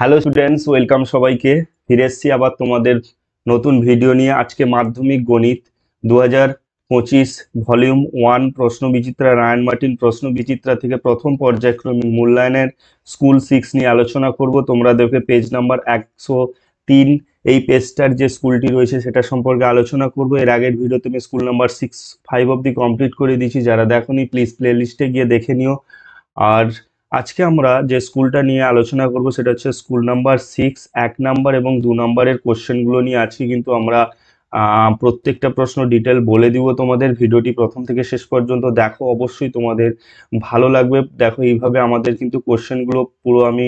hello students welcome সবাইকে ফিরে এসছি আবার তোমাদের নতুন ভিডিও নিয়ে আজকে মাধ্যমিক গণিত দু পঁচিশ ভলিউম ওয়ান প্রশ্ন বিচিত্রা রায়ন মার্টিন প্রশ্ন বিচিত্রা থেকে প্রথম পর্যায়ক্রমিক মূল্যায়নের স্কুল সিক্স নিয়ে আলোচনা করব তোমরা দেখবে পেজ নাম্বার একশো তিন এই পেজটার যে স্কুলটি রয়েছে সেটা সম্পর্কে আলোচনা করব এর আগের ভিডিও তুমি স্কুল নাম্বার সিক্স ফাইভ অব্দি কমপ্লিট করে দিয়েছি যারা দেখো প্লিজ প্লে লিস্টে গিয়ে দেখে নিও আর আজকে আমরা যে স্কুলটা নিয়ে আলোচনা করব সেটা হচ্ছে স্কুল নাম্বার সিক্স এক নাম্বার এবং দু নাম্বারের কোশ্চেনগুলো নিয়ে আজকে কিন্তু আমরা প্রত্যেকটা প্রশ্ন ডিটেল বলে দিব তোমাদের ভিডিওটি প্রথম থেকে শেষ পর্যন্ত দেখো অবশ্যই তোমাদের ভালো লাগবে দেখো এইভাবে আমাদের কিন্তু কোশ্চেনগুলো পুরো আমি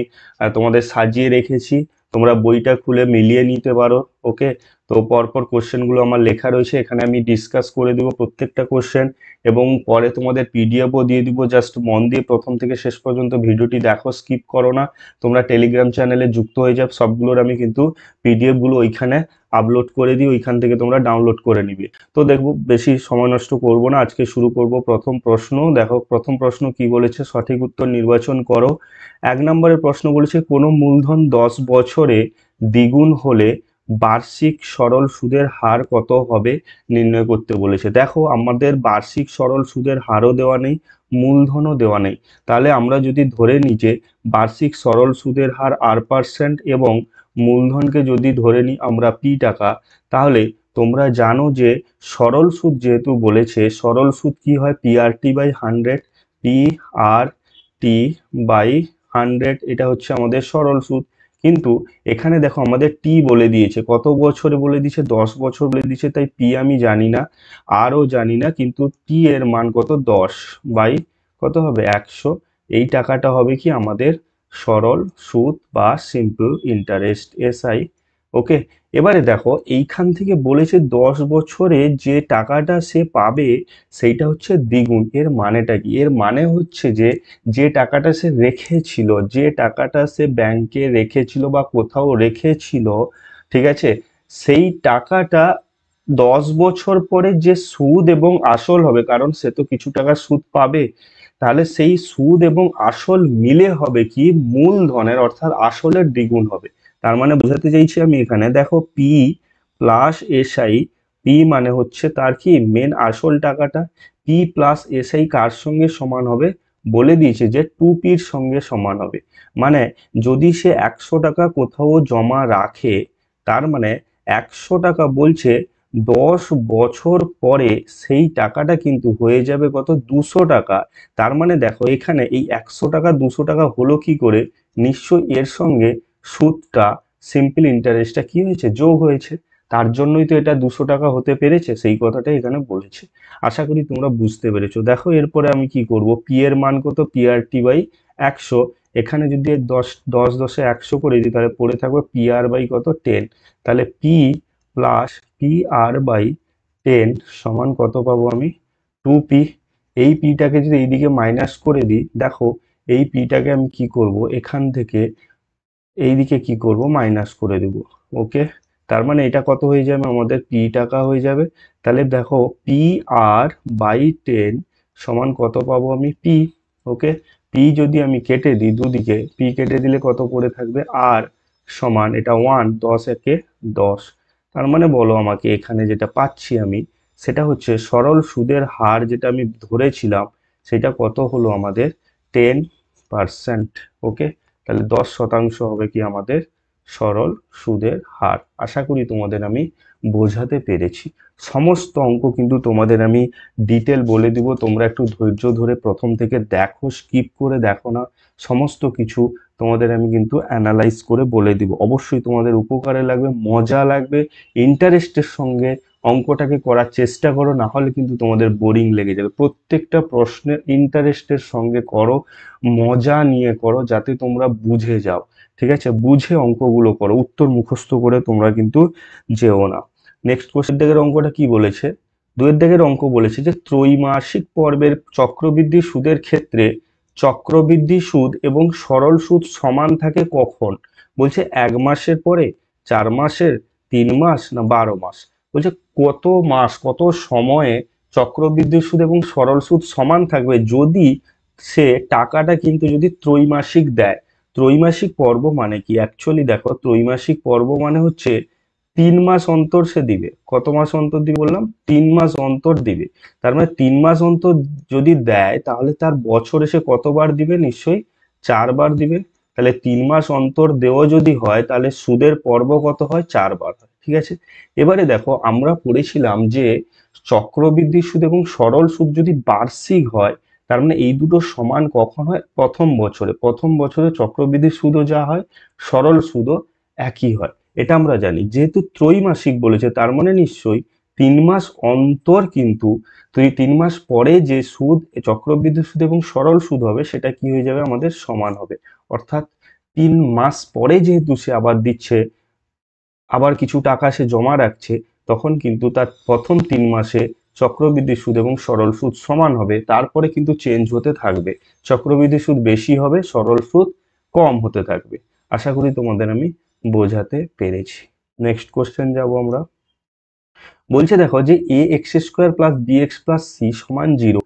তোমাদের সাজিয়ে রেখেছি তোমরা বইটা খুলে মিলিয়ে নিতে পারো ওকে তো পরপর কোশ্চেনগুলো আমার লেখা রয়েছে এখানে আমি ডিসকাস করে দেব প্রত্যেকটা কোশ্চেন এবং পরে তোমাদের পিডিএফও দিয়ে দিব জাস্ট মন দিয়ে প্রথম থেকে শেষ পর্যন্ত ভিডিওটি দেখো স্কিপ করো না তোমরা টেলিগ্রাম চ্যানেলে যুক্ত হয়ে যাও সবগুলোর আমি কিন্তু পিডিএফগুলো ওইখানে আপলোড করে দিই ওইখান থেকে তোমরা ডাউনলোড করে নিবে তো দেখবো বেশি সময় নষ্ট করব না আজকে শুরু করব প্রথম প্রশ্ন দেখো প্রথম প্রশ্ন কি বলেছে সঠিক উত্তর নির্বাচন করো এক নম্বরের প্রশ্ন বলেছে কোনো মূলধন দশ বছরে দ্বিগুণ হলে বার্ষিক সরল সুদের হার কত হবে নির্ণয় করতে বলেছে দেখো আমাদের বার্ষিক সরল সুদের হারও দেওয়া নেই মূলধনও দেওয়া নেই তাহলে আমরা যদি ধরে নিই যে বার্ষিক সরল সুদের হার আর পার্সেন্ট এবং মূলধনকে যদি ধরে নিই আমরা পি টাকা তাহলে তোমরা জানো যে সরল সুদ যেহেতু বলেছে সরল সুদ কি হয় PRT by hundred P R T by hundred এটা হচ্ছে আমাদের সরল সুদ কিন্তু এখানে দেখো আমাদের টি বলে দিয়েছে কত বছরে বলে দিয়েছে দশ বছর বলে দিয়েছে তাই পি আমি জানি না আরও জানি না কিন্তু টি এর মান কত দশ বাই কত হবে একশো এই টাকাটা হবে কি আমাদের সরল সুদ বা সিম্পল ইন্টারেস্ট এসআই ওকে এবারে দেখো এইখান থেকে বলেছে দশ বছরে যে টাকাটা সে পাবে সেইটা হচ্ছে দ্বিগুণ এর মানেটা কি এর মানে হচ্ছে যে যে টাকাটা সে রেখেছিল যে টাকাটা সে ব্যাংকে রেখেছিল বা কোথাও রেখেছিল ঠিক আছে সেই টাকাটা দশ বছর পরে যে সুদ এবং আসল হবে কারণ সে তো কিছু টাকা সুদ পাবে তাহলে সেই সুদ এবং আসল মিলে হবে কি মূলধনের অর্থাৎ আসলের দ্বিগুণ হবে তার মানে বোঝাতে চাইছি আমি এখানে দেখো P plus S I P মানে হচ্ছে তার কি মেন আসল টাকাটা পি প্লাস এস আই কার সঙ্গে সমান হবে বলে দিয়েছে যে টু পির সঙ্গে সমান হবে মানে যদি সে একশো টাকা কোথাও জমা রাখে তার মানে একশো টাকা বলছে দশ বছর পরে সেই টাকাটা কিন্তু হয়ে যাবে কত দুশো টাকা তার মানে দেখো এখানে এই একশো টাকা দুশো টাকা হলো কি করে নিশ্চয়ই এর সঙ্গে সুদটা সিম্পল ইন্টারেস্টটা কি হয়েছে যোগ হয়েছে তার জন্যই তো এটা দুশো টাকা হতে পেরেছে সেই কথাটা এখানে বলেছে আশা করি তোমরা বুঝতে পেরেছো দেখো এরপরে আমি কি করব পি এর মান কত পি আর টি বাই একশো এখানে যদি দশ দশ দশে একশো করে দিই তাহলে পড়ে থাকবে পি আর বাই কত টেন তাহলে P plus P R by ten সমান কত পাবো আমি টু পি এই পিটাকে যদি এইদিকে মাইনাস করে দিই দেখো এই পিটাকে আমি কি করব এখান থেকে এইদিকে কি করব মাইনাস করে দেব ওকে তার মানে এটা কত হয়ে যাবে আমাদের পি টাকা হয়ে যাবে তাহলে দেখো পি আর বাই টেন সমান কত পাবো আমি পি ওকে পি যদি আমি কেটে দিই দুদিকে পি কেটে দিলে কত পড়ে থাকবে আর সমান এটা ওয়ান দশ একে দশ তার মানে বলো আমাকে এখানে যেটা পাচ্ছি আমি সেটা হচ্ছে সরল সুদের হার যেটা আমি ধরেছিলাম সেটা কত হলো আমাদের টেন পারসেন্ট ওকে তাহলে দশ শতাংশ হবে কি আমাদের সরল সুদের হার আশা করি তোমাদের আমি বোঝাতে পেরেছি সমস্ত অঙ্ক কিন্তু তোমাদের আমি ডিটেল বলে দিব তোমরা একটু ধৈর্য ধরে প্রথম থেকে দেখো স্কিপ করে দেখো না সমস্ত কিছু তোমাদের আমি কিন্তু অ্যানালাইজ করে বলে দিব অবশ্যই তোমাদের উপকারে লাগবে মজা লাগবে ইন্টারেস্টের সঙ্গে অঙ্কটাকে করার চেষ্টা করো না হলে কিন্তু তোমাদের বোরিং লেগে যাবে প্রত্যেকটা প্রশ্নের ইন্টারেস্টের সঙ্গে করো মজা নিয়ে করো যাতে তোমরা বুঝে যাও ঠিক আছে বুঝে অঙ্কগুলো করো উত্তর মুখস্থ করে তোমরা কিন্তু যেও না নেক্সট কোশ্চেন দিকের অঙ্কটা কি বলেছে দুয়ের দিকের অঙ্ক বলেছে যে ত্রৈমাসিক পর্বের চক্রবৃদ্ধি সুদের ক্ষেত্রে চক্রবৃদ্ধি সুদ এবং সরল সুদ সমান থাকে কখন বলছে এক মাসের পরে চার মাসের তিন মাস না বারো মাস বলছে কত মাস কত সময়ে চক্রবৃদ্ধি সুদ এবং সরল সুদ সমান থাকবে যদি সে টাকাটা কিন্তু যদি ত্রৈমাসিক দেয় ত্রৈমাসিক পর্ব মানে কি অ্যাকচুয়ালি দেখো ত্রৈমাসিক পর্ব মানে হচ্ছে তিন মাস অন্তর সে দিবে কত মাস অন্তর দিবে বললাম তিন মাস অন্তর দিবে তার মানে তিন মাস অন্তর যদি দেয় তাহলে তার বছরে সে কতবার দিবে নিশ্চয়ই চারবার দিবে তাহলে তিন মাস অন্তর দেওয়া যদি হয় তাহলে সুদের পর্ব কত হয় চারবার হয় ঠিক আছে এবারে দেখো আমরা পড়েছিলাম যে চক্রবৃদ্ধি সুদ এবং সরল সুদ যদি বার্ষিক হয় তার মানে এই দুটো সমান কখন হয় প্রথম বছরে প্রথম বছরে চক্রবৃদ্ধি সুদও যা হয় সরল সুদও একই হয় এটা আমরা জানি যেহেতু ত্রৈমাসিক বলেছে তার মানে নিশ্চয়ই তিন মাস অন্তর কিন্তু তুই তিন মাস পরে যে সুদ চক্রবৃদ্ধি সুদ এবং সরল সুদ হবে সেটা কি হয়ে যাবে আমাদের সমান হবে অর্থাৎ তিন মাস পরে যেহেতু সে আবার দিচ্ছে আবার কিছু টাকা সে জমা রাখছে তখন কিন্তু তার প্রথম তিন মাসে চক্রবৃদ্ধি সুদ এবং সরল সুদ সমান হবে তারপরে কিন্তু চেঞ্জ হতে থাকবে চক্রবৃদ্ধি সুদ বেশি হবে সরল সুদ কম হতে থাকবে আশা করি তোমাদের আমি বোঝাতে পেরেছি নেক্সট কোশ্চেন যাব আমরা বলছে দেখো যে A x square plus B X plus C সমান জিরো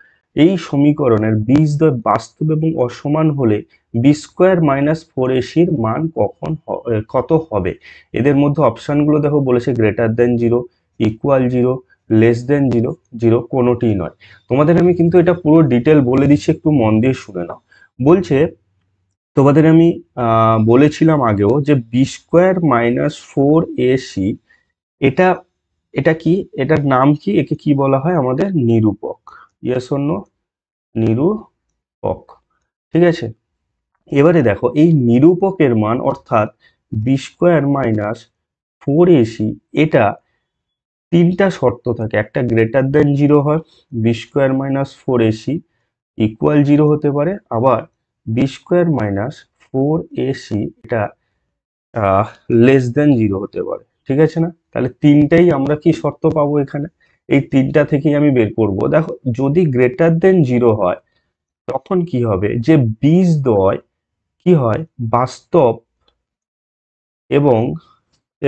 এই সমীকরণের দ্বয় বাস্তব এবং অসমান হলে বি স্কোয়ার মাইনাস ফোর এসির মান কখন কত হবে এদের মধ্যে অপশানগুলো দেখো বলেছে greater than zero equal zero less than zero zero কোনোটি নয় তোমাদের আমি কিন্তু এটা পুরো ডিটেল বলে দিচ্ছি একটু মন দিয়ে শুনে নাও বলছে তোমাদের আমি বলেছিলাম আগেও যে B square minus four AC এটা এটা কি এটার নাম কি একে কি বলা হয় আমাদের নিরূপক ইয়েসন্য নিরূপক ঠিক আছে এবারে দেখো এই নিরূপকের মান অর্থাৎ B square minus four AC এটা তিনটা শর্ত থাকে একটা গ্রেটার দেন জিরো হয় B square minus four AC equal zero হতে পারে আবার B square minus four AC এটা লেস দেন জিরো হতে পারে ঠিক আছে না তাহলে তিনটাই আমরা কি শর্ত পাবো এখানে এই তিনটা থেকেই আমি বের করব দেখো যদি গ্রেটার দেন জিরো হয় তখন কি হবে যে বীজ দয় কি হয় বাস্তব এবং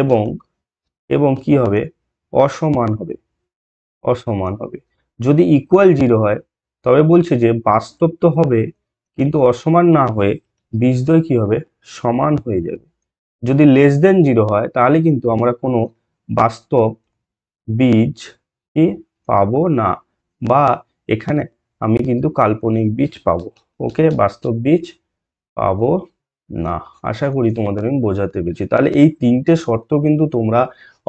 এবং এবং কি হবে অসমান হবে অসমান হবে যদি ইকুয়াল জিরো হয় তবে বলছে যে বাস্তব তো হবে কিন্তু অসমান না হয়ে দয় কি হবে সমান হয়ে যাবে যদি লেস দেন জিরো হয় তাহলে কিন্তু আমরা কোনো বাস্তব বীজ কি পাবো না বা এখানে আমি কিন্তু কাল্পনিক বীজ পাবো ওকে বাস্তব বীজ পাবো না আশা করি তোমাদের আমি বোঝাতে পেরেছি তাহলে এই তিনটে শর্ত কিন্তু তোমরা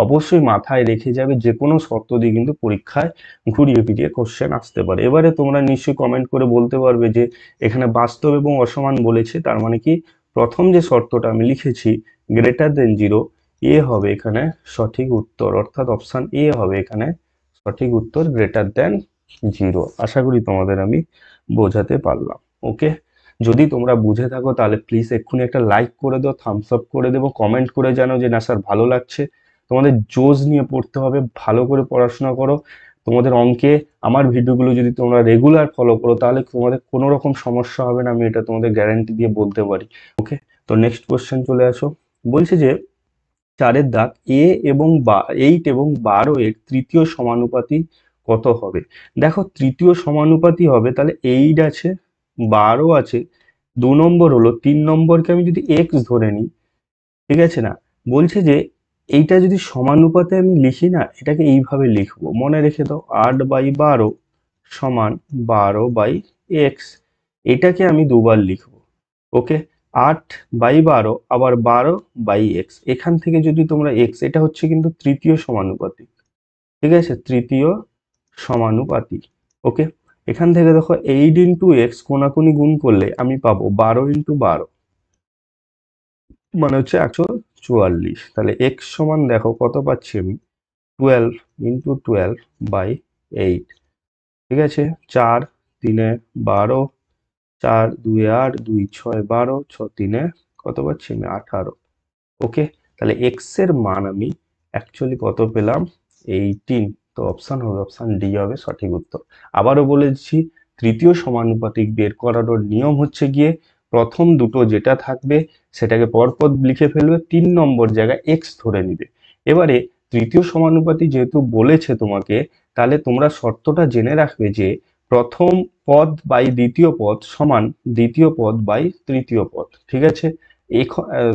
অবশ্যই মাথায় রেখে যাবে যে কোনো শর্ত দিয়ে কিন্তু পরীক্ষায় ঘুরিয়ে ফিরিয়ে কোশ্চেন আসতে পারে এবারে তোমরা নিশ্চয়ই কমেন্ট করে বলতে পারবে যে এখানে বাস্তব এবং অসমান বলেছে তার মানে কি প্রথম যে শর্তটা আমি লিখেছি গ্রেটার দেন জিরো এ হবে এখানে সঠিক উত্তর অর্থাৎ অপশান এ হবে এখানে সঠিক উত্তর গ্রেটার দ্যান জিরো আশা করি তোমাদের আমি বোঝাতে পারলাম ওকে যদি তোমরা বুঝে থাকো তাহলে প্লিজ এক্ষুনি একটা লাইক করে দাও থামস আপ করে দেবো কমেন্ট করে জানো যে না স্যার ভালো লাগছে তোমাদের জোজ নিয়ে পড়তে হবে ভালো করে পড়াশোনা করো তোমাদের অঙ্কে আমার ভিডিওগুলো যদি তোমরা রেগুলার ফলো করো তাহলে তোমাদের কোনো রকম সমস্যা হবে না আমি এটা তোমাদের গ্যারান্টি দিয়ে বলতে পারি ওকে তো নেক্সট কোয়েশ্চেন চলে আসো বলছে যে চারের দাগ এ এবং বা এইট এবং বারো এর তৃতীয় সমানুপাতি কত হবে দেখো তৃতীয় সমানুপাতি হবে তাহলে এইট আছে বারো আছে দু নম্বর হলো তিন নম্বরকে আমি যদি এক্স ধরে নিই ঠিক আছে না বলছে যে এইটা যদি সমানুপাতে আমি লিখি না এটাকে এইভাবে লিখবো মনে রেখে দাও আট বাই বারো সমান বারো বাই এক্স এটাকে আমি দুবার লিখব ওকে আট বাই বারো আবার বারো বাই এক্স এখান থেকে যদি তোমরা এক্স এটা হচ্ছে কিন্তু তৃতীয় সমানুপাতিক ঠিক আছে তৃতীয় সমানুপাতিক ওকে এখান থেকে দেখো এইট ইন্টু এক্স কোনাকুনি গুণ করলে আমি পাবো বারো ইন্টু বারো মানে হচ্ছে একশো চুয়াল্লিশ তাহলে এক্স সমান দেখো কত পাচ্ছি আমি twelve into twelve by eight ঠিক আছে চার তিনে বারো চার দুই আট দুই ছয় বারো ছ তিনে কত পাচ্ছি আমি আঠারো ওকে তাহলে এক্স এর মান আমি অ্যাকচুয়ালি কত পেলাম এইটিন তো অপশান হবে অপশান ডি হবে সঠিক উত্তর আবারও বলেছি তৃতীয় সমানুপাতিক বের করারও নিয়ম হচ্ছে গিয়ে প্রথম দুটো যেটা থাকবে সেটাকে পরপর লিখে ফেলবে তিন নম্বর জায়গায় এক্স ধরে নিবে এবারে তৃতীয় সমানুপাতি যেহেতু বলেছে তোমাকে তাহলে তোমরা শর্তটা জেনে রাখবে যে প্রথম পদ বাই দ্বিতীয় পদ সমান দ্বিতীয় পদ বাই তৃতীয় পদ ঠিক আছে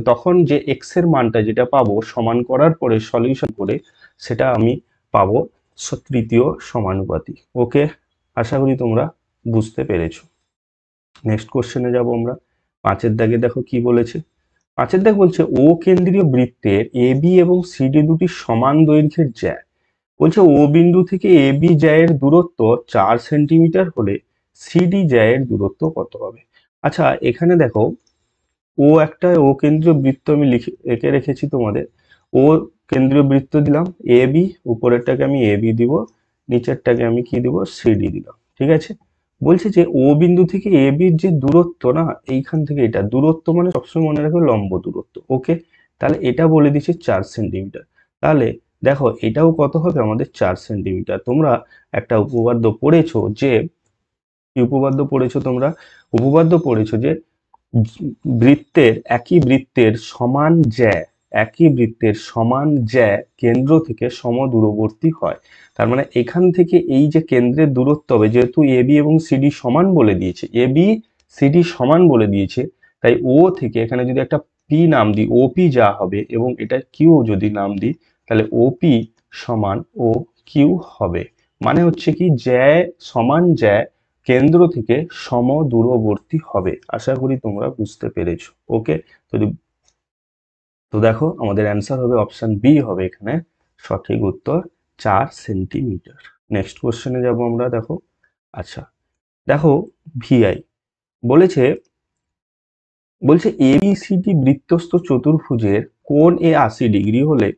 তখন যে এক্স এর মানটা যেটা পাবো সমান করার পরে সলিউশন করে সেটা আমি পাবো তৃতীয় সমানুপাতি ওকে আশা করি তোমরা বুঝতে পেরেছ নেক্সট কোশ্চেনে যাব আমরা পাঁচের দাগে দেখো কি বলেছে পাঁচের দাগ বলছে ও কেন্দ্রীয় বৃত্তের এ বি এবং সিডি দুটি সমান দৈর্ঘ্যের জ্যাক বলছে ও বিন্দু থেকে এ বি জায়ের দূরত্ব চার সেন্টিমিটার হলে সিডি জায়ের দূরত্ব কত হবে আচ্ছা এখানে দেখো ও একটা ও কেন্দ্রীয় বৃত্ত আমি লিখে এঁকে রেখেছি তোমাদের ও কেন্দ্রীয় বৃত্ত দিলাম এ বি উপরেরটাকে আমি এ বি দিব নিচেরটাকে আমি কি দিব সিডি দিলাম ঠিক আছে বলছে যে ও বিন্দু থেকে এ বির যে দূরত্ব না এইখান থেকে এটা দূরত্ব মানে সবসময় মনে রাখবে লম্ব দূরত্ব ওকে তাহলে এটা বলে দিচ্ছে চার সেন্টিমিটার তাহলে দেখো এটাও কত হবে আমাদের চার সেন্টিমিটার তোমরা একটা উপবাদ্য পড়েছো যে উপবাদ্য পড়েছো তোমরা উপবাদ্য পড়েছো যে বৃত্তের একই বৃত্তের সমান জ্যা একই বৃত্তের সমান জ্যা কেন্দ্র থেকে সম দূরবর্তী হয় তার মানে এখান থেকে এই যে কেন্দ্রের দূরত্ব হবে যেহেতু এ বি এবং সিডি সমান বলে দিয়েছে এ বি সিডি সমান বলে দিয়েছে তাই ও থেকে এখানে যদি একটা পি নাম দিই ওপি যা হবে এবং এটা কিউ যদি নাম দিই তাহলে ওপি সমান ও কিউ হবে মানে হচ্ছে কি জ্যা সমান জ্যা কেন্দ্র থেকে সম দূরবর্তী হবে আশা করি তোমরা বুঝতে পেরেছো ওকে তো তো দেখো আমাদের অ্যান্সার হবে অপশান বি হবে এখানে সঠিক উত্তর চার সেন্টিমিটার নেক্সট কোশ্চেনে যাব আমরা দেখো আচ্ছা দেখো ভিআই বলেছে বলছে এবিসিটি বৃত্তস্থ চতুর্ভুজের কোন এ আশি ডিগ্রি হলে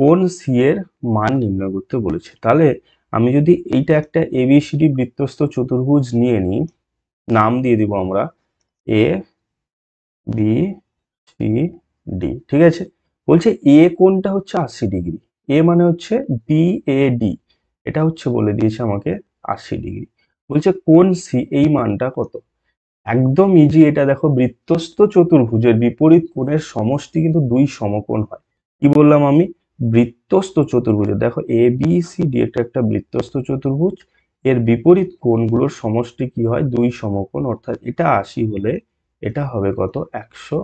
কোন সি এর মান নির্ণয় করতে বলেছে তাহলে আমি যদি এইটা একটা এবিসিডি বৃত্তস্ত চতুর্ভুজ নিয়ে নিই নাম দিয়ে দিব আমরা এ বি সি ডি ঠিক আছে বলছে এ কোনটা হচ্ছে আশি ডিগ্রি এ মানে হচ্ছে বি এ ডি এটা হচ্ছে বলে দিয়েছে আমাকে আশি ডিগ্রি বলছে কোন সি এই মানটা কত একদম ইজি এটা দেখো বৃত্তস্থ চতুর্ভুজের বিপরীত কোণের সমষ্টি কিন্তু দুই সমকোণ হয় কি বললাম আমি বৃত্তস্থ চতুর্ভুজে দেখো এ বি সি ডি একটা একটা বৃত্তস্থ চতুর্ভুজ এর বিপরীত কোণগুলোর সমষ্টি কি হয় দুই সমকোণ অর্থাৎ এটা আশি হলে এটা হবে কত একশো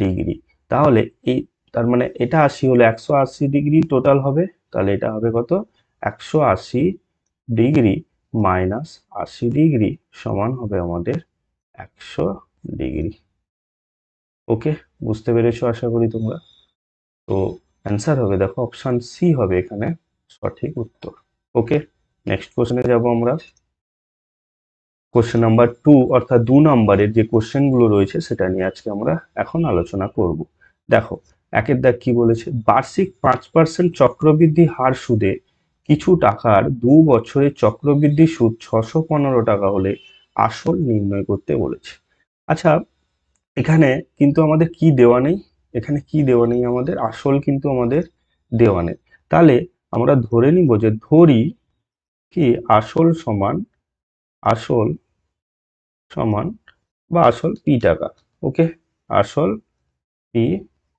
ডিগ্রি তাহলে এই তার মানে এটা আশি হলে একশো আশি ডিগ্রি টোটাল হবে তাহলে এটা হবে কত একশো আশি ডিগ্রি মাইনাস আশি ডিগ্রি সমান হবে আমাদের একশো ডিগ্রি ওকে বুঝতে পেরেছো আশা করি তোমরা তো অ্যান্সার হবে দেখো অপশান সি হবে এখানে সঠিক উত্তর ওকে নেক্সট কোশ্চেনে যাব আমরা কোশ্চেন নাম্বার টু অর্থাৎ দু নম্বরের যে কোশ্চেনগুলো রয়েছে সেটা নিয়ে আজকে আমরা এখন আলোচনা করব দেখো একের দাগ কি বলেছে বার্ষিক পাঁচ পার্সেন্ট চক্রবৃদ্ধি হার সুদে কিছু টাকার দু বছরের চক্রবৃদ্ধি সুদ ছশো পনেরো টাকা হলে আসল নির্ণয় করতে বলেছে আচ্ছা এখানে কিন্তু আমাদের কি দেওয়া নেই এখানে কি দেওয়া নেই আমাদের আসল কিন্তু আমাদের দেওয়া নেই তাহলে আমরা ধরে নিব যে ধরি কি আসল সমান আসল সমান বা আসল পি টাকা ওকে আসল পি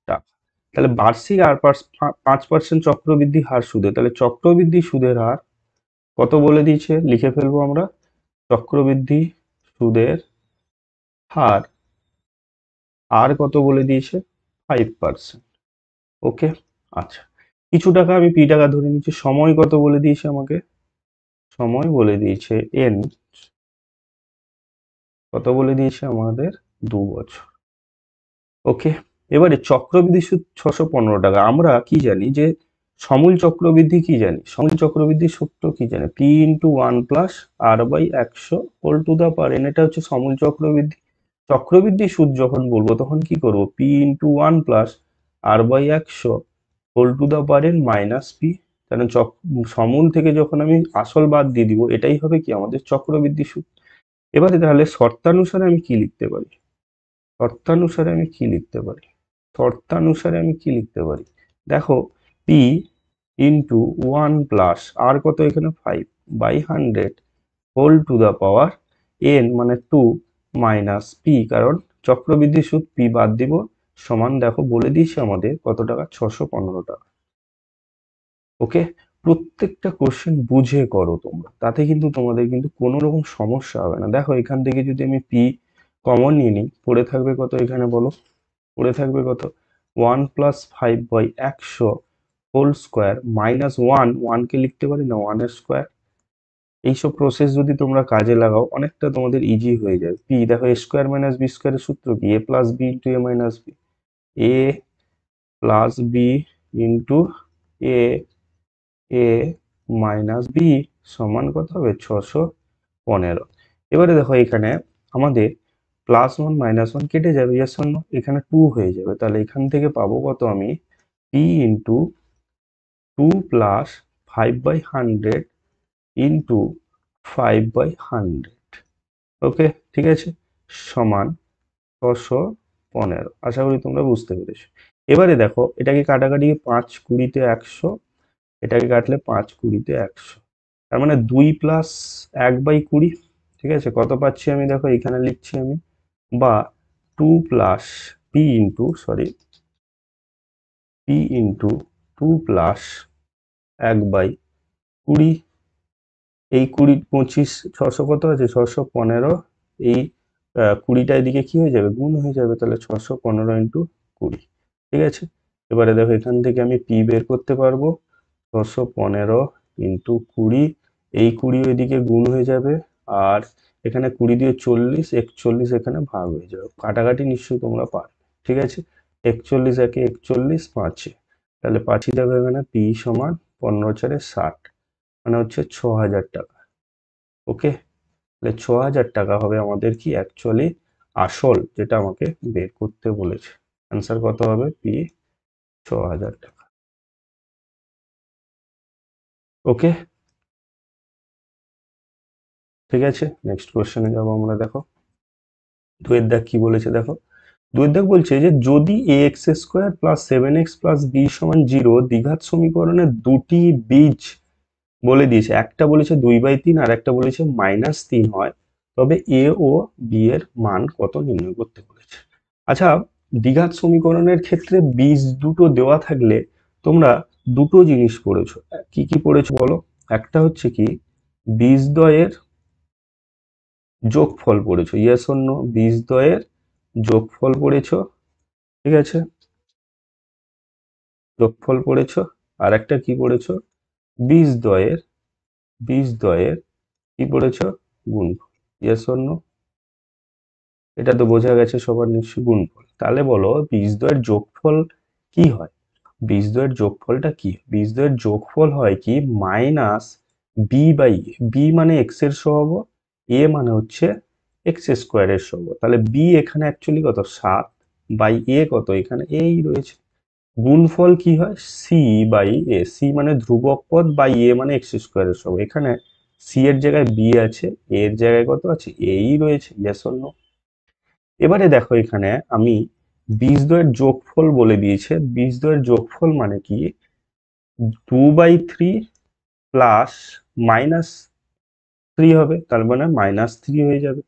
টাকা তাহলে বার্ষিক আর পাঁচ পার্সেন্ট চক্রবৃদ্ধি হার সুদে তাহলে চক্রবৃদ্ধি সুদের হার কত বলে দিয়েছে লিখে ফেলবো আমরা চক্রবৃদ্ধি সুদের হার আর কত বলে দিয়েছে ফাইভ পার্সেন্ট ওকে আচ্ছা কিছু টাকা আমি পি টাকা ধরে নিচ্ছি সময় কত বলে দিয়েছে আমাকে সময় বলে দিয়েছে এন কত বলে দিয়েছে আমাদের দু বছর ওকে এবারে চক্রবৃদ্ধি সুদ ছশো পনেরো টাকা আমরা কি জানি যে সমূল চক্রবৃদ্ধি কি জানি সমূল চক্রবৃদ্ধি সূত্র কি জানি P into one plus R by একশো whole to the power N এটা হচ্ছে সমূল চক্রবৃদ্ধি চক্রবৃদ্ধি সুদ যখন বলবো তখন কি করব P into one plus R by একশো হোল টু দ্য পারের মাইনাস পি কারণ চক সমূল থেকে যখন আমি আসল বাদ দিয়ে দিব এটাই হবে কি আমাদের চক্রবৃদ্ধি সুদ এবারে তাহলে শর্তানুসারে আমি কি লিখতে পারি শর্তানুসারে আমি কি লিখতে পারি শর্তানুসারে আমি কি লিখতে পারি দেখো P into one plus R কত এখানে five by hundred whole to the power N মানে টু মাইনাস পি কারণ চক্রবৃদ্ধি সুদ পি বাদ দিব সমান দেখো বলে দিয়েছে আমাদের কত টাকা ছশো পনেরো টাকা ওকে প্রত্যেকটা কোশ্চেন বুঝে করো তোমরা তাতে কিন্তু তোমাদের কিন্তু কোনো রকম সমস্যা হবে না দেখো এখান থেকে যদি আমি পি কমন নিয়ে নিই পড়ে থাকবে কত এখানে বলো পড়ে থাকবে কত ওয়ান প্লাস ফাইভ বাই একশো হোল স্কোয়ার মাইনাস ওয়ান ওয়ানকে লিখতে পারি না ওয়ানের স্কোয়ার এইসব প্রসেস যদি তোমরা কাজে লাগাও অনেকটা তোমাদের ইজি হয়ে যায় পি দেখো এ স্কোয়ার মাইনাস বি স্কোয়ারের সূত্র কি A plus B into A minus B A plus B into A A minus B সমান কত হবে ছশো পনেরো এবারে দেখো এখানে আমাদের প্লাস ওয়ান মাইনাস ওয়ান কেটে যাবে ইয়ার জন্য এখানে টু হয়ে যাবে তাহলে এখান থেকে পাবো কত আমি P into two plus five by hundred into five by hundred okay ঠিক আছে সমান ছশো পনেরো আশা করি তোমরা বুঝতে পেরেছো এবারে দেখো এটাকে কাটাকাটি পাঁচ কুড়িতে একশো এটাকে কাটলে পাঁচ কুড়িতে একশো তার মানে দুই প্লাস এক বাই কুড়ি ঠিক আছে কত পাচ্ছি আমি দেখো এখানে লিখছি আমি বা two plus P into sorry P into two plus এক বাই কুড়ি এই কুড়ি পঁচিশ ছশো কত আছে ছশো পনেরো এই কুড়িটা এদিকে কি হয়ে যাবে গুণ হয়ে যাবে তাহলে ছশো পনেরো ইন্টু কুড়ি ঠিক আছে এবারে দেখো এখান থেকে আমি পি বের করতে পারবো ছশো পনেরো ইন্টু কুড়ি এই কুড়ি ওইদিকে গুণ হয়ে যাবে আর এখানে কুড়ি দিয়ে চল্লিশ একচল্লিশ এখানে ভাগ হয়ে যাবে কাটাকাটি নিশ্চয়ই তোমরা পার ঠিক আছে একচল্লিশ একে একচল্লিশ পাঁচে তাহলে পাঁচই দেখো এখানে পি সমান পনেরো চারে ষাট মানে হচ্ছে ছ হাজার টাকা ওকে তাহলে ছ হাজার টাকা হবে আমাদের কি অ্যাকচুয়ালি আসল যেটা আমাকে বের করতে বলেছে অ্যান্সার কত হবে পি ছ হাজার টাকা ওকে ঠিক আছে নেক্সট কোয়েশ্চেনে যাবো আমরা দেখো দুয়ের দাগ কি বলেছে দেখো দুয়ের দাগ বলছে যে যদি A x square plus seven x plus B সমান জিরো দীঘাত সমীকরণের দুটি বীজ বলে দিয়েছে একটা বলেছে দুই বাই তিন আর একটা বলেছে মাইনাস তিন হয় তবে এ ও বি এর মান কত নির্ণয় করতে বলেছে আচ্ছা দ্বিঘাত সমীকরণের ক্ষেত্রে বীজ দুটো দেওয়া থাকলে তোমরা দুটো জিনিস পড়েছো কি কি পড়েছো বলো একটা হচ্ছে কি বীজদ্বয়ের যোগফল পড়েছো ইয়াস অন্য বীজদ্বয়ের যোগফল পড়েছো ঠিক আছে যোগফল পড়েছো আর একটা কি পড়েছো বিশ দয়ের বিশ দয়ের কি বলেছ গুণফল ইয়েস এটা তো বোঝা গেছে সবার নিশ্চয়ই গুণফল তাহলে বলো বিশ দয়ের যোগফল কি হয় বিশ দয়ের যোগফলটা কি বিশ দয়ের যোগফল হয় কি minus B by A B মানে এক্স এর সহগ এ মানে হচ্ছে এক্স স্কোয়ারের সহগ তাহলে বি এখানে অ্যাকচুয়ালি কত সাত বাই এ কত এখানে এই রয়েছে গুণফল কি হয় সি বাই এ সি মানে ধ্রুবক পদ বাই এ মানে এক্স স্কোয়ারের সব এখানে সি এর জায়গায় বি আছে এর জায়গায় কত আছে এই রয়েছে ইয়েস অন্য এবারে দেখো এখানে আমি বীজ দ্বয়ের যোগফল বলে দিয়েছে বীজ দ্বয়ের যোগফল মানে কি দু by three plus minus three হবে তার মানে মাইনাস থ্রি হয়ে যাবে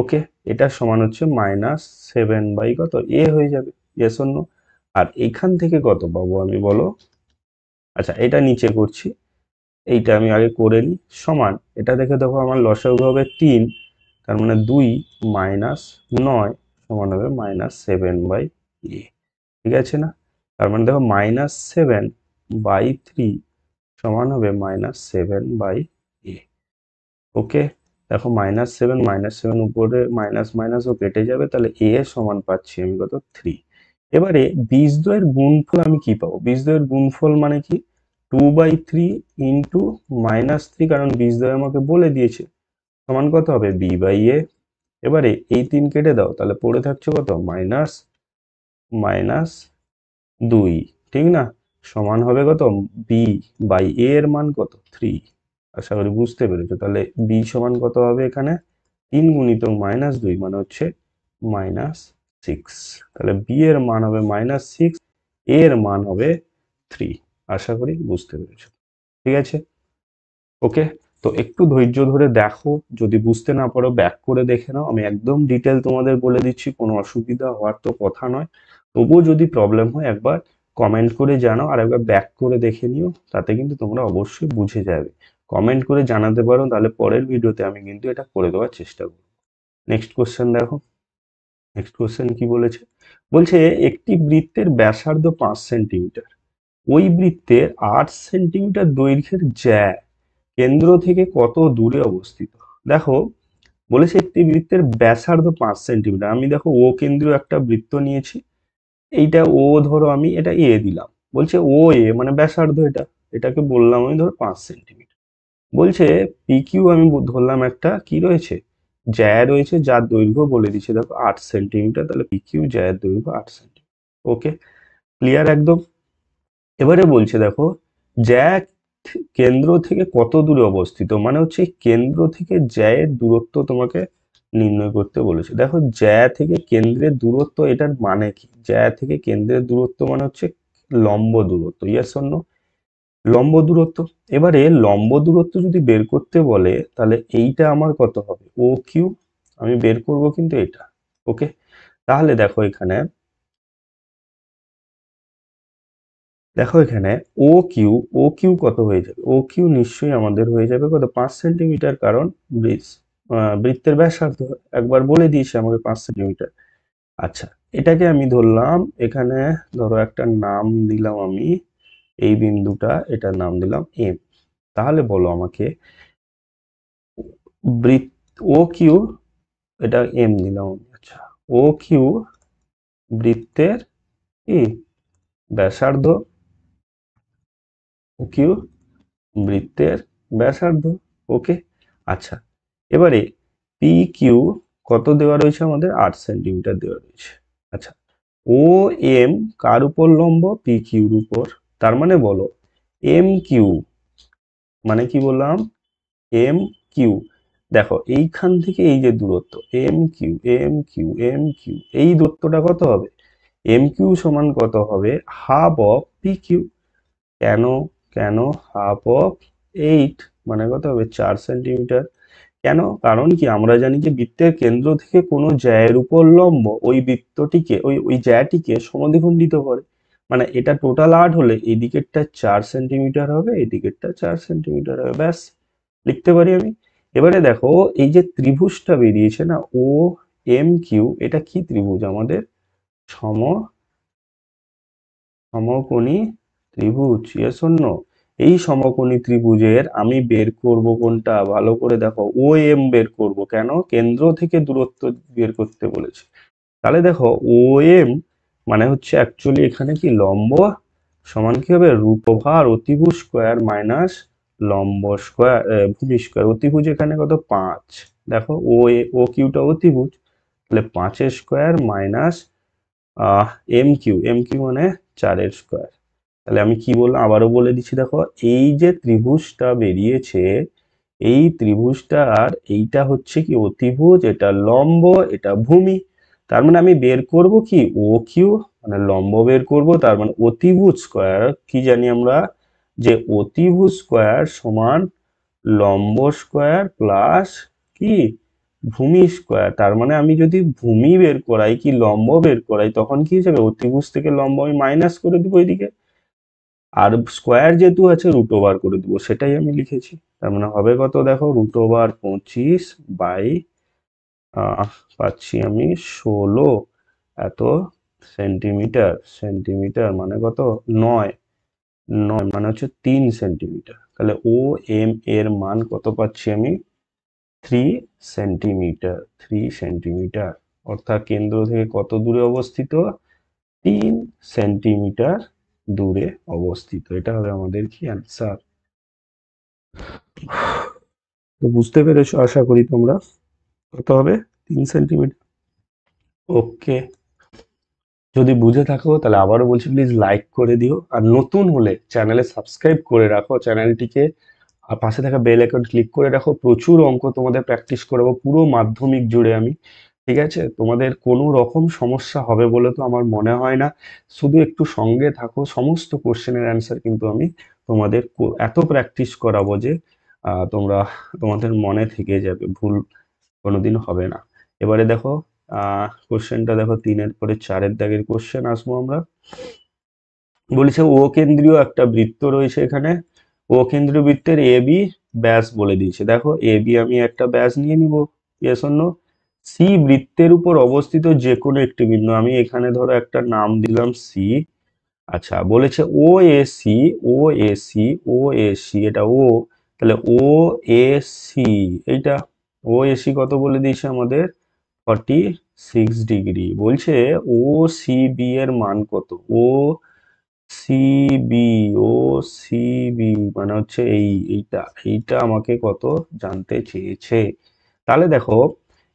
ওকে এটা সমান হচ্ছে মাইনাস সেভেন বাই কত এ হয়ে যাবে ইয়েস অন্য আর এইখান থেকে কত পাবো আমি বলো আচ্ছা এটা নিচে করছি এইটা আমি আগে করে নিই সমান এটা দেখে দেখো আমার লস হবে তিন তার মানে দুই মাইনাস নয় সমান হবে মাইনাস সেভেন বাই এ ঠিক আছে না তার মানে দেখো মাইনাস সেভেন বাই থ্রি সমান হবে minus seven by A okay দেখো মাইনাস সেভেন মাইনাস সেভেন উপরে মাইনাস মাইনাসও কেটে যাবে তাহলে এ সমান পাচ্ছি আমি কত থ্রি এবারে বীজদ্বয়ের গুণফল আমি কি পাবো বীজদ্বয়ের গুণফল মানে কি two by three into minus three কারণ বীজদ্বয় আমাকে বলে দিয়েছে সমান কত হবে বি বাই এ এবারে এই তিন কেটে দাও তাহলে পড়ে থাকছে কত মাইনাস মাইনাস দুই ঠিক না সমান হবে কত বি বাই এ এর মান কত থ্রি আশা করি বুঝতে পেরেছো তাহলে বি সমান কত হবে এখানে তিন গুণিত মাইনাস দুই মানে হচ্ছে মাইনাস সিক্স তাহলে বি এর মান হবে মাইনাস সিক্স এর মান হবে থ্রি আশা করি বুঝতে পেরেছ ঠিক আছে ওকে তো একটু ধৈর্য ধরে দেখো যদি বুঝতে না পারো ব্যাক করে দেখে নাও আমি একদম ডিটেল তোমাদের বলে দিচ্ছি কোনো অসুবিধা হওয়ার তো কথা নয় তবুও যদি প্রবলেম হয় একবার কমেন্ট করে জানাও আর একবার ব্যাক করে দেখে নিও তাতে কিন্তু তোমরা অবশ্যই বুঝে যাবে কমেন্ট করে জানাতে পারো তাহলে পরের ভিডিওতে আমি কিন্তু এটা করে দেওয়ার চেষ্টা করব নেক্সট কোশ্চেন দেখো নেক্সট কোয়েশ্চেন কি বলেছে বলছে একটি বৃত্তের ব্যাসার্ধ পাঁচ সেন্টিমিটার ওই বৃত্তের আট সেন্টিমিটার দৈর্ঘ্যের জ্যা কেন্দ্র থেকে কত দূরে অবস্থিত দেখো বলেছে একটি বৃত্তের ব্যাসার্ধ পাঁচ সেন্টিমিটার আমি দেখো ও কেন্দ্রীয় একটা বৃত্ত নিয়েছি এইটা ও ধরো আমি এটা এ দিলাম বলছে ও এ মানে ব্যাসার্ধ এটা এটাকে বললাম আমি ধরো পাঁচ সেন্টিমিটার বলছে পি কিউ আমি ধরলাম একটা কি রয়েছে জ্যা রয়েছে যার দৈর্ঘ্য বলে দিচ্ছে দেখো আট সেন্টিমিটার তাহলে পিকিউ জ্যায়ের দৈর্ঘ্য আট সেন্টিমিটার ওকে ক্লিয়ার একদম এবারে বলছে দেখো জ্যা কেন্দ্র থেকে কত দূরে অবস্থিত মানে হচ্ছে কেন্দ্র থেকে জ্যায়ের দূরত্ব তোমাকে নির্ণয় করতে বলেছে দেখো জ্যা থেকে কেন্দ্রের দূরত্ব এটার মানে কি জ্যা থেকে কেন্দ্রের দূরত্ব মানে হচ্ছে লম্ব দূরত্ব ইয়ার অন্য লম্ব দূরত্ব এবারে লম্ব দূরত্ব যদি বের করতে বলে তাহলে এইটা আমার কত হবে ও কিউ আমি বের করব কিন্তু এটা ওকে তাহলে দেখো এখানে দেখো এখানে ও কিউ ও কিউ কত হয়ে যাবে ও কিউ নিশ্চয়ই আমাদের হয়ে যাবে কত পাঁচ সেন্টিমিটার কারণ ব্রিজ বৃত্তের ব্যাসার্ধ একবার বলে দিয়েছে আমাকে পাঁচ সেন্টিমিটার আচ্ছা এটাকে আমি ধরলাম এখানে ধরো একটা নাম দিলাম আমি এই বিন্দুটা এটার নাম দিলাম এম তাহলে বলো আমাকে ও কিউ এটা এম দিলাম আচ্ছা ও কিউ বৃত্তের কি ব্যাসার্ধ ও কিউ বৃত্তের ব্যাসার্ধ ওকে আচ্ছা এবারে পি কিউ কত দেওয়া রয়েছে আমাদের আট সেন্টিমিটার দেওয়া রয়েছে আচ্ছা ও এম কার উপর লম্ব পি কিউর উপর তার মানে বলো এম কিউ মানে কি বললাম এম কিউ দেখো এইখান থেকে এই যে দূরত্ব M Q M Q M Q এই দূরত্বটা কত হবে এম কিউ সমান কত হবে হাফ অফ পি কিউ কেন কেন হাফ অফ এইট মানে কত হবে চার সেন্টিমিটার কেন কারণ কি আমরা জানি যে বৃত্তের কেন্দ্র থেকে কোনো জ্যায়ের উপর লম্ব ওই বৃত্তটিকে ওই ওই জায়টিকে সমদ্বিখণ্ডিত করে মানে এটা টোটাল আট হলে এই দিকেরটা চার সেন্টিমিটার হবে এই দিকেরটা চার সেন্টিমিটার হবে ব্যাস লিখতে পারি আমি এবারে দেখো এই যে ত্রিভুজটা বেরিয়েছে না ও এম কিউ এটা কি ত্রিভুজ আমাদের সম সমকোণী ত্রিভুজ ইয়েস এই সমকোণী ত্রিভুজের আমি বের করব কোনটা ভালো করে দেখো ও এম বের করব কেন কেন্দ্র থেকে দূরত্ব বের করতে বলেছে তাহলে দেখো ও এম মানে হচ্ছে অ্যাকচুয়ালি এখানে কি লম্ব সমান কি হবে রূপভার অতিভুজ স্কোয়ার মাইনাস লম্ব স্কোয়ার ভূমি স্কোয়ার অতিভুজ এখানে কত পাঁচ দেখো ও এ ও কিউটা অতিভুজ তাহলে পাঁচের square minus M Q M Q মানে চারের স্কোয়ার তাহলে আমি কি বললাম আবারও বলে দিচ্ছি দেখো এই যে ত্রিভুজটা বেরিয়েছে এই ত্রিভুজটার এইটা হচ্ছে কি অতিভুজ এটা লম্ব এটা ভূমি তার মানে আমি বের করব কি ও কিউ মানে লম্ব বের করব তার মানে অতিভুজ স্কোয়ার কি জানি আমরা যে অতিভুজ স্কোয়ার সমান লম্ব স্কোয়ার প্লাস কি ভূমি স্কোয়ার তার মানে আমি যদি ভূমি বের করাই কি লম্ব বের করাই তখন কি হিসেবে অতিভুজ থেকে লম্ব আমি মাইনাস করে দিব এদিকে আর স্কোয়ার যেহেতু আছে রুট ওভার করে দেবো সেটাই আমি লিখেছি তার মানে হবে কত দেখো রুট ওভার পঁচিশ বাই পাচ্ছি আমি ষোলো এত সেন্টিমিটার সেন্টিমিটার মানে কত নয় নয় মানে হচ্ছে তিন সেন্টিমিটার তাহলে ও এম এর মান কত পাচ্ছি আমি থ্রি সেন্টিমিটার থ্রি সেন্টিমিটার অর্থাৎ কেন্দ্র থেকে কত দূরে অবস্থিত তিন সেন্টিমিটার দূরে অবস্থিত এটা হবে আমাদের কি অ্যান্সার তো বুঝতে পেরেছো আশা করি তোমরা কত হবে তিন সেন্টিমিটার ওকে যদি বুঝে থাকো তাহলে আবারও বলছি প্লিজ লাইক করে দিও আর নতুন হলে চ্যানেলে সাবস্ক্রাইব করে রাখো চ্যানেলটিকে আর পাশে থাকা বেল অ্যাকাউন্ট ক্লিক করে রাখো প্রচুর অঙ্ক তোমাদের প্র্যাকটিস করাবো পুরো মাধ্যমিক জুড়ে আমি ঠিক আছে তোমাদের কোনো রকম সমস্যা হবে বলে তো আমার মনে হয় না শুধু একটু সঙ্গে থাকো সমস্ত কোশ্চেনের অ্যান্সার কিন্তু আমি তোমাদের এত প্র্যাকটিস করাবো যে তোমরা তোমাদের মনে থেকে যাবে ভুল কোনোদিন হবে না এবারে দেখো কোশ্চেনটা দেখো তিনের পরে চারের দাগের কোশ্চেন আসবো আমরা বলেছে ও কেন্দ্রীয় একটা বৃত্ত রয়েছে এখানে ও কেন্দ্রীয় বৃত্তের এ বি ব্যাস বলে দিয়েছে দেখো এ বি আমি একটা ব্যাস নিয়ে নিব এর জন্য সি বৃত্তের উপর অবস্থিত যে কোনো একটি বিন্দু আমি এখানে ধরো একটা নাম দিলাম সি আচ্ছা বলেছে O A C O A C O A C এটা ও তাহলে ও এ সি এইটা ও এসি কত বলে দিয়েছে আমাদের ফর্টি সিক্স ডিগ্রি বলছে ও সিবি এর মান কত ও সিবি ও সিবি মানে হচ্ছে এই এইটা এইটা আমাকে কত জানতে চেয়েছে তাহলে দেখো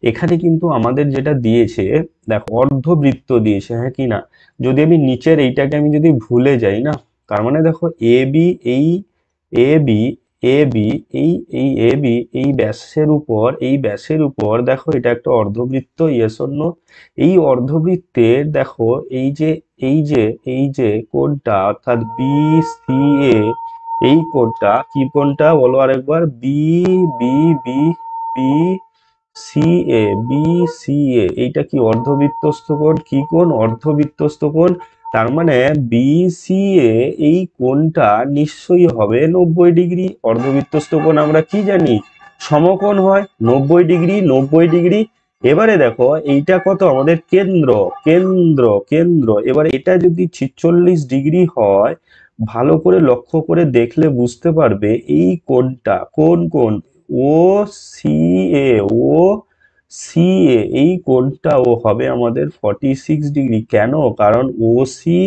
এখানে কিন্তু আমাদের যেটা দিয়েছে দেখো অর্ধবৃত্ত দিয়েছে হ্যাঁ কি না যদি আমি নিচের এইটাকে আমি যদি ভুলে যাই না তার মানে দেখো এ বি এই এ বি এ বি এই এই এ বি এই ব্যাসের উপর এই ব্যাসের উপর দেখো এটা একটা অর্ধবৃত্ত ইয়েসন্য এই অর্ধবৃত্তের দেখো এই যে এই যে এই যে কোণটা অর্থাৎ বি সি এ এই কোণটা কি কোণটা বলো আরেকবার B B B B C A B C A এইটা কি অর্ধবৃত্তস্থ কোণ কি কোণ অর্ধবৃত্তস্থ কোণ তার মানে বিসিএ এই কোণটা নিশ্চয়ই হবে নব্বই ডিগ্রি অর্ধবৃত্তস্থ কোণ আমরা কি জানি সমকোণ হয় নব্বই ডিগ্রি নব্বই ডিগ্রি এবারে দেখো এইটা কত আমাদের কেন্দ্র কেন্দ্র কেন্দ্র এবার এটা যদি ছিচল্লিশ ডিগ্রি হয় ভালো করে লক্ষ্য করে দেখলে বুঝতে পারবে এই কোণটা কোন কোন ও সি এ ও সিএ এই কোণটাও হবে আমাদের ফর্টি সিক্স ডিগ্রি কেন কারণ ওসি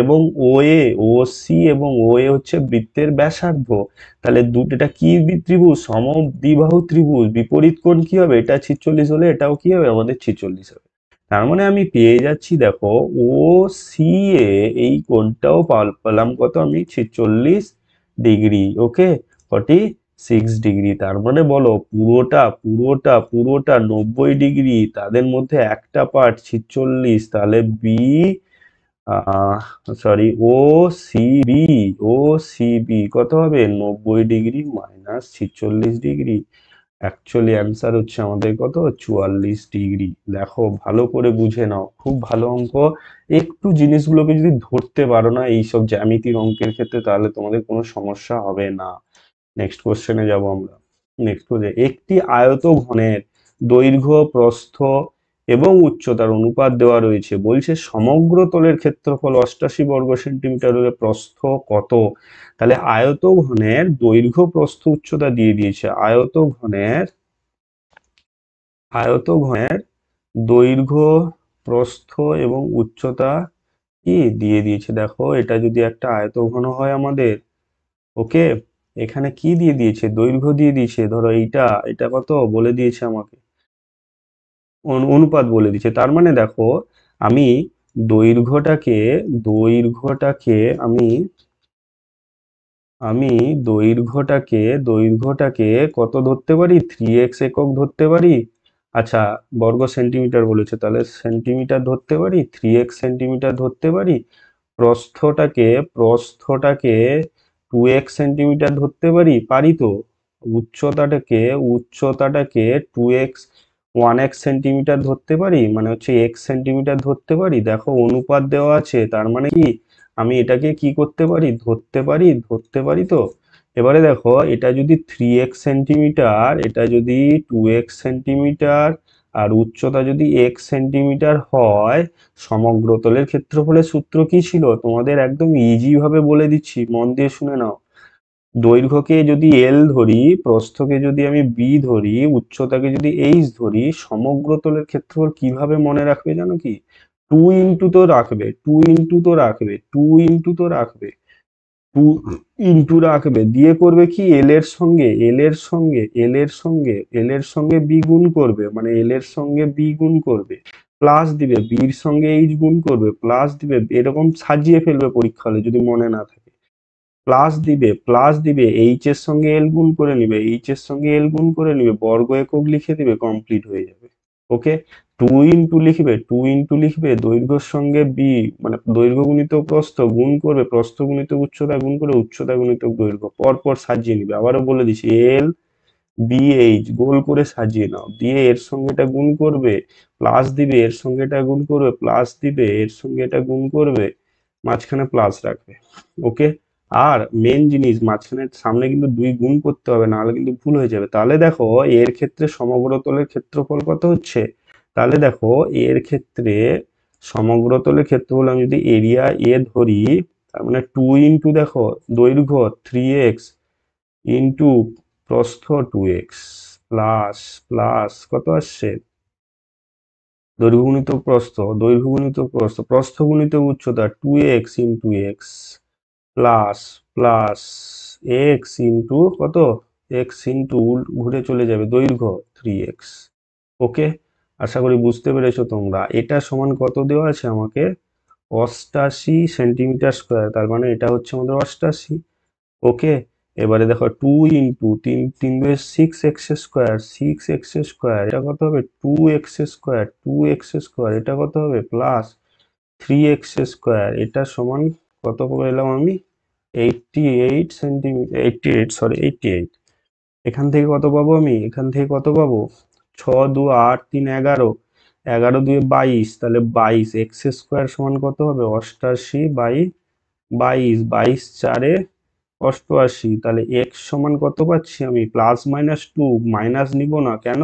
এবং ওএ ওসি এবং ওএ হচ্ছে বৃত্তের ব্যাসার্ধ তাহলে এটা কি ত্রিভুজ সমদ্বিবাহু ত্রিভুজ বিপরীত কোণ কি হবে এটা ছিচল্লিশ হলে এটাও কি হবে আমাদের ছিচল্লিশ হবে তার মানে আমি পেয়ে যাচ্ছি দেখো ও সি এ এই কোণটাও পেলাম কত আমি ছিচল্লিশ degree okay forty six degree তার মানে বলো পুরোটা পুরোটা পুরোটা নব্বই ডিগ্রি তাদের মধ্যে একটা পার্ট ছিচল্লিশ তাহলে B sorry O CB O CB কত হবে নব্বই ডিগ্রি মাইনাস ছিচল্লিশ ডিগ্রি অ্যাকচুয়ালি অ্যান্সার হচ্ছে আমাদের কত চুয়াল্লিশ ডিগ্রি দেখো ভালো করে বুঝে নাও খুব ভালো অঙ্ক একটু জিনিসগুলোকে যদি ধরতে পারো না এইসব জ্যামিতির অঙ্কের ক্ষেত্রে তাহলে তোমাদের কোনো সমস্যা হবে না নেক্সট কোশ্চেনে যাব আমরা নেক্সট কোশ্চেন একটি আয়ত ঘনের দৈর্ঘ্য প্রস্থ এবং উচ্চতার অনুপাত দেওয়া রয়েছে বলছে সমগ্র তলের ক্ষেত্রফল অষ্টাশি বর্গ সেন্টিমিটার হলে প্রস্থ কত তাহলে আয়ত ঘনের দৈর্ঘ্য প্রস্থ উচ্চতা দিয়ে দিয়েছে আয়ত ঘনের আয়ত ঘনের দৈর্ঘ্য প্রস্থ এবং উচ্চতা কি দিয়ে দিয়েছে দেখো এটা যদি একটা আয়ত ঘন হয় আমাদের ওকে এখানে কি দিয়ে দিয়েছে দৈর্ঘ্য দিয়ে দিয়েছে ধরো এইটা এটা কত বলে দিয়েছে আমাকে অনুপাত বলে দিয়েছে তার মানে দেখো আমি দৈর্ঘ্যটাকে দৈর্ঘ্যটাকে আমি আমি দৈর্ঘ্যটাকে দৈর্ঘ্যটাকে কত ধরতে পারি থ্রি এক্স একক ধরতে পারি আচ্ছা বর্গ সেন্টিমিটার বলেছে তাহলে সেন্টিমিটার ধরতে পারি থ্রি এক্স সেন্টিমিটার ধরতে পারি প্রস্থটাকে প্রস্থটাকে টু এক্স সেন্টিমিটার ধরতে পারি পারি তো উচ্চতাটাকে উচ্চতাটাকে two x one x centimetre ধরতে পারি মানে হচ্ছে এক্স সেন্টিমিটার ধরতে পারি দেখো অনুপাত দেওয়া আছে তার মানে কি আমি এটাকে কি করতে পারি ধরতে পারি ধরতে পারি তো এবারে দেখো এটা যদি থ্রি এক্স সেন্টিমিটার এটা যদি টু এক্স সেন্টিমিটার আর উচ্চতা যদি এক সেন্টিমিটার হয় সমগ্র তলের ক্ষেত্রফলের সূত্র কি ছিল তোমাদের একদম ইজিভাবে বলে দিচ্ছি মন দিয়ে শুনে নাও দৈর্ঘ্যকে যদি এল ধরি প্রস্থকে যদি আমি বি ধরি উচ্চতাকে যদি এইচ ধরি সমগ্র তলের ক্ষেত্রফল কিভাবে মনে রাখবে জানো কি টু ইন্টু তো রাখবে টু ইন্টু তো রাখবে টু ইন্টু তো রাখবে ইন্টু রাখবে দিয়ে করবে কি এল এর সঙ্গে এল এর সঙ্গে এল এর সঙ্গে এল এর সঙ্গে বি গুণ করবে মানে এল এর সঙ্গে বি গুণ করবে প্লাস দিবে বির সঙ্গে এইচ গুণ করবে প্লাস দিবে এরকম সাজিয়ে ফেলবে পরীক্ষা হলে যদি মনে না থাকে প্লাস দিবে প্লাস দিবে এইচ এর সঙ্গে এল গুণ করে নিবে এইচ এর সঙ্গে এল গুণ করে নিবে বর্গ একক লিখে দিবে কমপ্লিট হয়ে যাবে ওকে টু ইন্টু লিখবে টু ইন্টু লিখবে দৈর্ঘ্যর সঙ্গে বি মানে দৈর্ঘ্য গুণিত প্রস্থ গুণ করবে প্রস্থ গুণিত উচ্চতা গুণ করে উচ্চতা গুণিত দৈর্ঘ্য পরপর সাজিয়ে নিবে আবারও বলে দিছি এল বিএইচ গোল করে সাজিয়ে নাও দিয়ে এর সঙ্গে এটা গুণ করবে প্লাস দিবে এর সঙ্গে এটা গুণ করবে প্লাস দিবে এর সঙ্গে এটা গুণ করবে মাঝখানে প্লাস রাখবে ওকে আর মেন জিনিস মাঝখানের সামনে কিন্তু দুই গুণ করতে হবে নাহলে কিন্তু ভুল হয়ে যাবে তাহলে দেখো এর ক্ষেত্রে সমগ্রতলের ক্ষেত্রফল কত হচ্ছে তাহলে দেখো এর ক্ষেত্রে সমগ্রতলের ক্ষেত্রফল আমি যদি এরিয়া এ ধরি তার মানে টু ইন্টু দেখো দৈর্ঘ্য থ্রি এক্স ইন্টু প্রস্থ টু এক্স প্লাস প্লাস কত আসছে দৈর্ঘ্য গুণিত প্রস্থ দৈর্ঘ্য গুণিত প্রস্থ প্রস্থ গুণিত উচ্চতা two x into x plus plus x into কত এক্স ইন্টু ঘুরে চলে যাবে দৈর্ঘ্য থ্রি এক্স ওকে আশা করি বুঝতে পেরেছো তোমরা এটা সমান কত দেওয়া আছে আমাকে অষ্টাশি সেন্টিমিটার স্কোয়ার তার মানে এটা হচ্ছে আমাদের অষ্টাশি ওকে এবারে দেখো টু ইন্টু তিন তিন দুয়ে six x square six x square এটা কত হবে two x square two x square এটা কত হবে প্লাস থ্রি এক্স স্কোয়ার এটা সমান কত পেলাম আমি eighty eight centimetre eighty eight sorry eighty eight এখান থেকে কত পাবো আমি এখান থেকে কত পাবো ছ দু আট তিন এগারো এগারো দুয়ে বাইশ তাহলে বাইশ এক্স স্কোয়ার সমান কত হবে অষ্টাশি বাই বাইশ বাইশ চারে অষ্টআশি তাহলে এক্স সমান কত পাচ্ছি আমি প্লাস মাইনাস টু মাইনাস নিব না কেন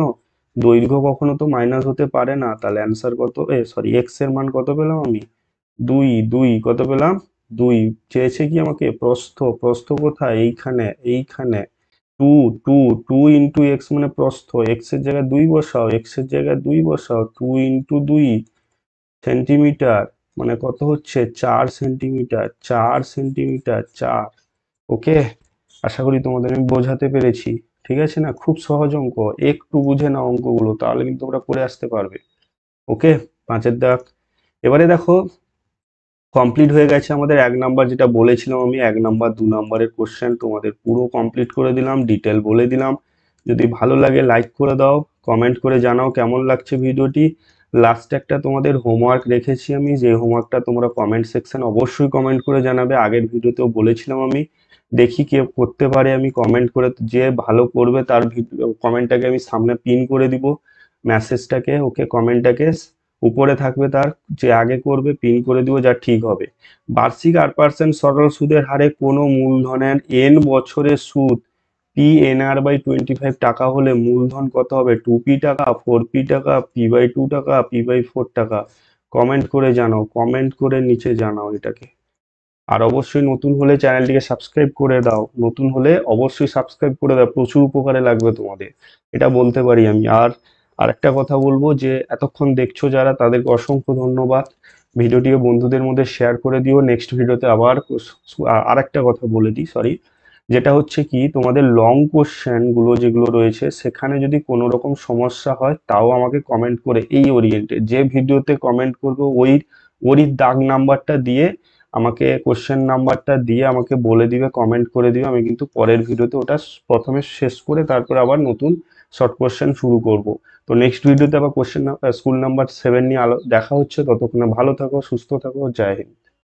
দৈর্ঘ্য কখনো তো মাইনাস হতে পারে না তাহলে অ্যান্সার কত এ সরি এক্স এর মান কত পেলাম আমি দুই দুই কত পেলাম দুই চেয়েছে কি আমাকে প্রস্থ প্রস্থ কোথায় এইখানে এইখানে two two two into x মানে প্রস্থ এক্স এর জায়গায় দুই বসাও এক্স এর জায়গায় দুই বসাও টু ইন্টু দুই সেন্টিমিটার মানে কত হচ্ছে চার সেন্টিমিটার চার সেন্টিমিটার চার ওকে আশা করি তোমাদের আমি বোঝাতে পেরেছি ঠিক আছে না খুব সহজ অঙ্ক একটু বুঝে নাও অঙ্কগুলো তাহলে কিন্তু তোমরা করে আসতে পারবে ওকে পাঁচের দাগ এবারে দেখো কমপ্লিট হয়ে গেছে আমাদের এক নাম্বার যেটা বলেছিলাম আমি এক নাম্বার দু নাম্বারের কোশ্চেন তোমাদের পুরো কমপ্লিট করে দিলাম ডিটেল বলে দিলাম যদি ভালো লাগে লাইক করে দাও কমেন্ট করে জানাও কেমন লাগছে ভিডিওটি লাস্ট একটা তোমাদের হোমওয়ার্ক রেখেছি আমি যে হোমওয়ার্কটা তোমরা কমেন্ট সেকশন অবশ্যই কমেন্ট করে জানাবে আগের ভিডিওতেও বলেছিলাম আমি দেখি কে করতে পারে আমি কমেন্ট করে যে ভালো করবে তার কমেন্টটাকে আমি সামনে পিন করে দিব মেসেজটাকে ওকে কমেন্টটাকে উপরে থাকবে তার যে আগে করবে পিন করে দিব যা ঠিক হবে বার্ষিক আট পার্সেন্ট সরল সুদের হারে কোনো মূলধনের এন বছরের সুদ P NR by twenty five টাকা হলে মূলধন কত হবে টু পি টাকা ফোর পি টাকা পি বাই টু টাকা পি বাই ফোর টাকা কমেন্ট করে জানাও কমেন্ট করে নিচে জানাও এটাকে আর অবশ্যই নতুন হলে চ্যানেলটিকে সাবস্ক্রাইব করে দাও নতুন হলে অবশ্যই সাবস্ক্রাইব করে দাও প্রচুর উপকারে লাগবে তোমাদের এটা বলতে পারি আমি আর আর একটা কথা বলবো যে এতক্ষণ দেখছো যারা তাদেরকে অসংখ্য ধন্যবাদ ভিডিওটিও বন্ধুদের মধ্যে শেয়ার করে দিও নেক্সট ভিডিওতে আবার আর একটা কথা বলে দিই সরি যেটা হচ্ছে কি তোমাদের লং কোশ্চেনগুলো যেগুলো রয়েছে সেখানে যদি কোনো রকম সমস্যা হয় তাও আমাকে কমেন্ট করে এই ওরিয়েন্টে যে ভিডিওতে কমেন্ট করবো ওই ওরই দাগ নাম্বারটা দিয়ে আমাকে কোশ্চেন নাম্বারটা দিয়ে আমাকে বলে দিবে কমেন্ট করে দিবে আমি কিন্তু পরের ভিডিওতে ওটা প্রথমে শেষ করে তারপর আবার নতুন শর্ট কোশ্চেন শুরু করব তো নেক্সট ভিডিওতে আবার কোশ্চেন স্কুল নাম্বার সেভেন নিয়ে আলো দেখা হচ্ছে ততক্ষণে ভালো থাকো সুস্থ থাকো জয় হিন্দ